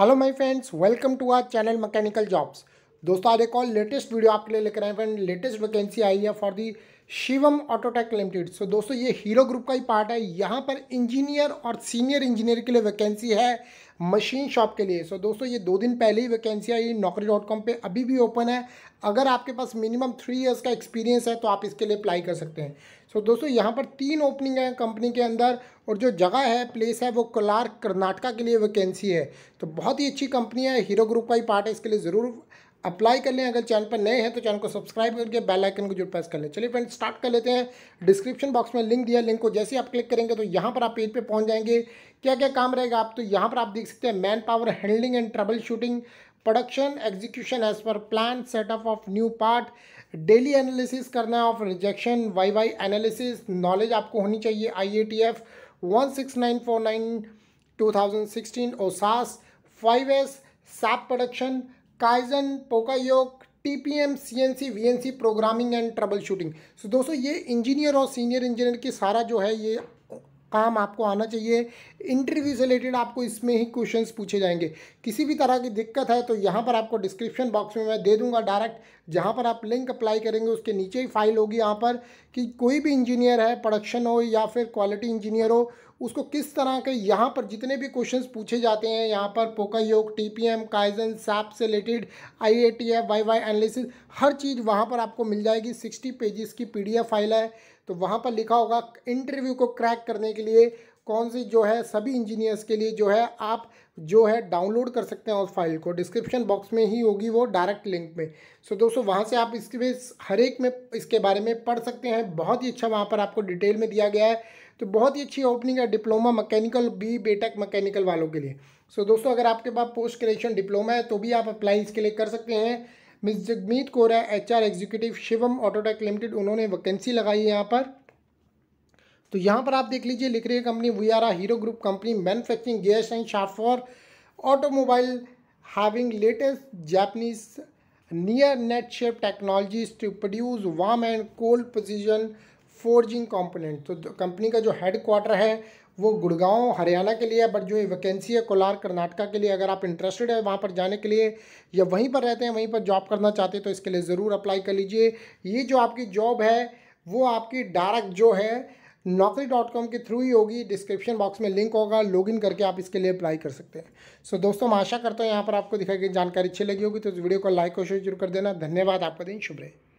hello my friends welcome to our channel mechanical jobs दोस्तों आज एक और लेटेस्ट वीडियो आपके लिए लेकर आए फ्रेंड लेटेस्ट वैकेंसी आई है for the Shivam Autotech Limited so दोस्तों ये हीरो ग्रुप का ही पार्ट है यहाँ पर इंजीनियर और सीनियर इंजीनियर के लिए वैकेंसी है मशीन शॉप के लिए सो so, दोस्तों ये दो दिन पहले ही वैकेंसी आई नौकरी डॉट कॉम पर अभी भी ओपन है अगर आपके पास मिनिमम थ्री इयर्स का एक्सपीरियंस है तो आप इसके लिए अप्लाई कर सकते हैं सो so, दोस्तों यहाँ पर तीन ओपनिंग है कंपनी के अंदर और जो जगह है प्लेस है वो कोलार कर्नाटका के लिए वैकेंसी है तो बहुत ही अच्छी कंपनी है हीरो ग्रुप का ही पार्ट है इसके लिए ज़रूर अप्लाई कर लें अगर चैनल पर नए हैं तो चैनल को सब्सक्राइब करके बेल आइकन को जरूर प्रेस कर लें चलिए फ्रेंड्स स्टार्ट कर लेते हैं डिस्क्रिप्शन बॉक्स में लिंक दिया लिंक को जैसे आप क्लिक करेंगे तो यहाँ पर आप पेज पे पहुँच जाएंगे क्या क्या काम रहेगा आप तो यहाँ पर आप देख सकते हैं man power handling and trouble shooting production execution as per plan setup of new part daily analysis करना of rejection why why analysis knowledge आपको होनी चाहिए I A T F one six nine four nine two thousand sixteen ओसास five S SAP production kaizen poka yoke TPM CNC VNC programming and trouble shooting so दोस्तों ये engineer और senior engineer की सारा जो है ये काम आपको आना चाहिए इंटरव्यू से रिलेटेड आपको इसमें ही क्वेश्चन पूछे जाएंगे किसी भी तरह की दिक्कत है तो यहाँ पर आपको डिस्क्रिप्शन बॉक्स में मैं दे दूंगा डायरेक्ट जहाँ पर आप लिंक अप्लाई करेंगे उसके नीचे ही फाइल होगी यहाँ पर कि कोई भी इंजीनियर है प्रोडक्शन हो या फिर क्वालिटी इंजीनियर हो उसको किस तरह के यहाँ पर जितने भी क्वेश्चंस पूछे जाते हैं यहाँ पर poka yoke T P M kaizen SAP से related I A T F why why analysis हर चीज़ वहाँ पर आपको मिल जाएगी सिक्सटी पेजेस की पी डी एफ फाइल है तो वहाँ पर लिखा होगा इंटरव्यू को क्रैक करने के के लिए कौन सी जो है सभी इंजीनियर्स के लिए जो है आप जो है डाउनलोड कर सकते हैं उस फाइल को डिस्क्रिप्शन बॉक्स में ही होगी वो डायरेक्ट लिंक में सो so, दोस्तों वहाँ से आप इसके हर एक में इसके बारे में पढ़ सकते हैं बहुत ही अच्छा वहाँ पर आपको डिटेल में दिया गया है तो बहुत ही अच्छी ओपनिंग है diploma mechanical B B Tech mechanical वालों के लिए सो so, दोस्तों अगर आपके पास पोस्ट ग्रेजुएशन डिप्लोमा है तो भी आप अप्लाई इसके लिए कर सकते हैं miss Jagmeet Kora H R executive Shivam Autotech limited उन्होंने वैकेंसी लगाई है यहाँ पर तो यहाँ पर आप देख लीजिए लिख रही है company we are a Hero group company manufacturing gears and shaft for automobile having latest Japanese near net shape technologies to produce warm and cold precision forging component तो कंपनी का जो हेड क्वार्टर है वो गुड़गांव हरियाणा के लिए है बट जो ये वैकेंसी है कोलार कर्नाटका के लिए अगर आप इंटरेस्टेड है वहाँ पर जाने के लिए या वहीं पर रहते हैं वहीं पर जॉब करना चाहते हैं तो इसके लिए ज़रूर अप्लाई कर लीजिए ये जो आपकी जॉब है वो आपकी डायरेक्ट जो है नौकरी डॉट कॉम के थ्रू ही होगी डिस्क्रिप्शन बॉक्स में लिंक होगा लॉगिन करके आप इसके लिए अप्लाई कर सकते हैं सो so, दोस्तों मैं आशा करता हूँ यहाँ पर आपको दिखाई गई जानकारी अच्छी लगी होगी तो इस वीडियो को लाइक और शेयर जरूर कर देना धन्यवाद आपका दिन शुभ रहे